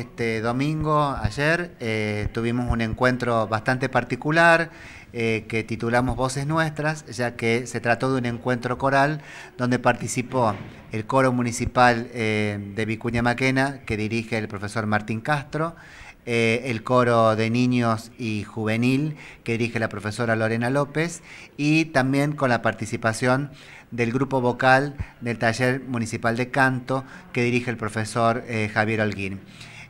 este domingo, ayer, eh, tuvimos un encuentro bastante particular eh, que titulamos Voces Nuestras, ya que se trató de un encuentro coral donde participó el coro municipal eh, de Vicuña Maquena, que dirige el profesor Martín Castro, eh, el coro de niños y juvenil que dirige la profesora Lorena López y también con la participación del grupo vocal del taller municipal de canto que dirige el profesor eh, Javier Alguín.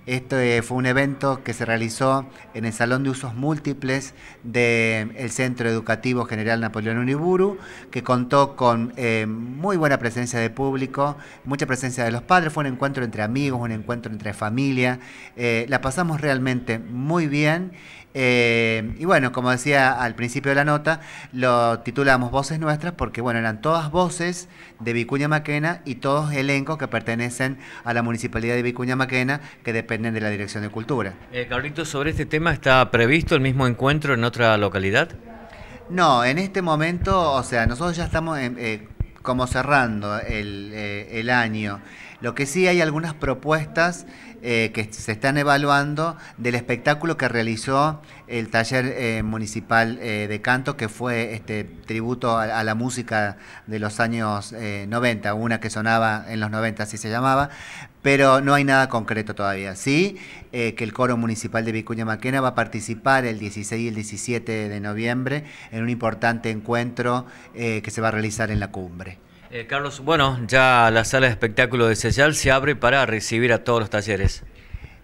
Este fue un evento que se realizó en el Salón de Usos Múltiples del Centro Educativo General Napoleón Uniburu, que contó con eh, muy buena presencia de público, mucha presencia de los padres, fue un encuentro entre amigos, un encuentro entre familia. la pasamos realmente muy bien. Eh, y bueno, como decía al principio de la nota, lo titulamos Voces Nuestras porque bueno, eran todas voces de Vicuña Maquena y todos elencos que pertenecen a la Municipalidad de Vicuña Maquena que dependen de la Dirección de Cultura. Carlitos, eh, Carlito, sobre este tema, ¿está previsto el mismo encuentro en otra localidad? No, en este momento, o sea, nosotros ya estamos eh, como cerrando el, el año. Lo que sí hay algunas propuestas eh, que se están evaluando del espectáculo que realizó el taller eh, municipal eh, de canto, que fue este, tributo a, la música de los años 90, una que sonaba en los 90, así se llamaba, pero no hay nada concreto todavía. Sí, que el coro municipal de Vicuña Maquena va a participar el 16 y el 17 de noviembre en un importante encuentro que se va a realizar en la cumbre. Eh, Carlos, bueno, ya la sala de espectáculo de Sellal se abre para recibir a todos los talleres.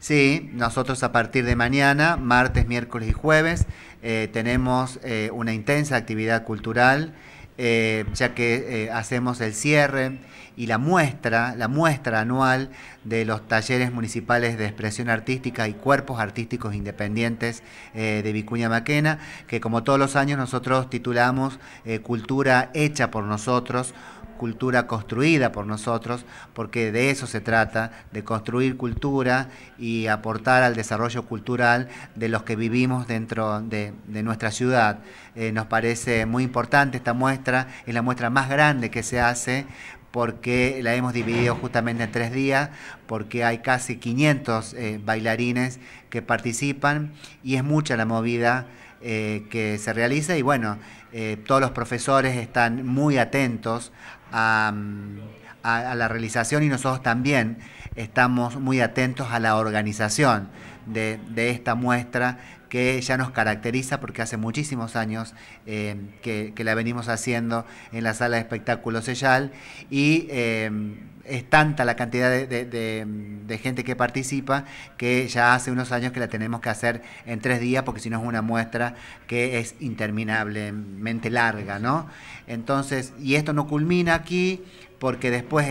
Sí, nosotros a partir de mañana, martes, miércoles y jueves, eh, tenemos eh, una intensa actividad cultural, ya que hacemos el cierre y la muestra, la muestra anual de los talleres municipales de expresión artística y cuerpos artísticos independientes de Vicuña Maquena, que como todos los años nosotros titulamos Cultura hecha por nosotros cultura construida por nosotros, porque de eso se trata, de construir cultura y aportar al desarrollo cultural de los que vivimos dentro de, nuestra ciudad. Eh, nos parece muy importante esta muestra, es la muestra más grande que se hace porque la hemos dividido justamente en tres días, porque hay casi 500 eh, bailarines que participan y es mucha la movida eh, que se realiza y bueno, todos los profesores están muy atentos a, la realización y nosotros también estamos muy atentos a la organización de, esta muestra que ya nos caracteriza porque hace muchísimos años eh, que, la venimos haciendo en la sala de espectáculos Sellal y eh, es tanta la cantidad de, de, gente que participa que ya hace unos años que la tenemos que hacer en tres días porque si no es una muestra que es interminablemente larga, ¿no? Entonces, y esto no culmina aquí porque después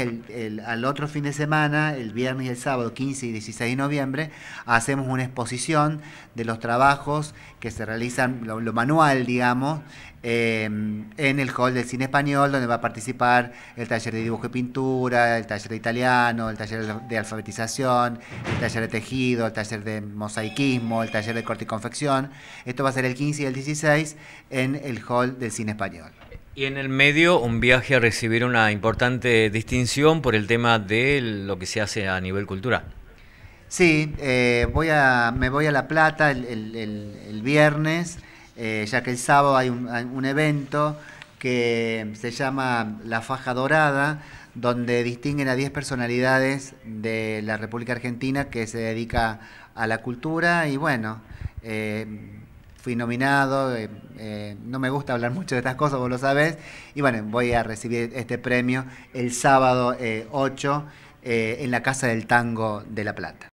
al otro fin de semana, el viernes y el sábado 15 y 16 de noviembre, hacemos una exposición de los trabajos que se realizan, lo, manual, digamos, eh, en el hall del cine español, donde va a participar el taller de dibujo y pintura, el taller de italiano, el taller de alfabetización, el taller de tejido, el taller de mosaiquismo, el taller de corte y confección. Esto va a ser el 15 y el 16 en el hall del cine español. Y en el medio, un viaje a recibir una importante distinción por el tema de lo que se hace a nivel cultural. Sí, eh, voy a, me voy a La Plata el, viernes, eh, ya que el sábado hay un, evento que se llama La Faja Dorada, donde distinguen a 10 personalidades de la República Argentina que se dedica a la cultura y bueno, eh, fui nominado, eh, eh, no me gusta hablar mucho de estas cosas, vos lo sabés, y bueno, voy a recibir este premio el sábado eh, 8 eh, en la Casa del Tango de La Plata.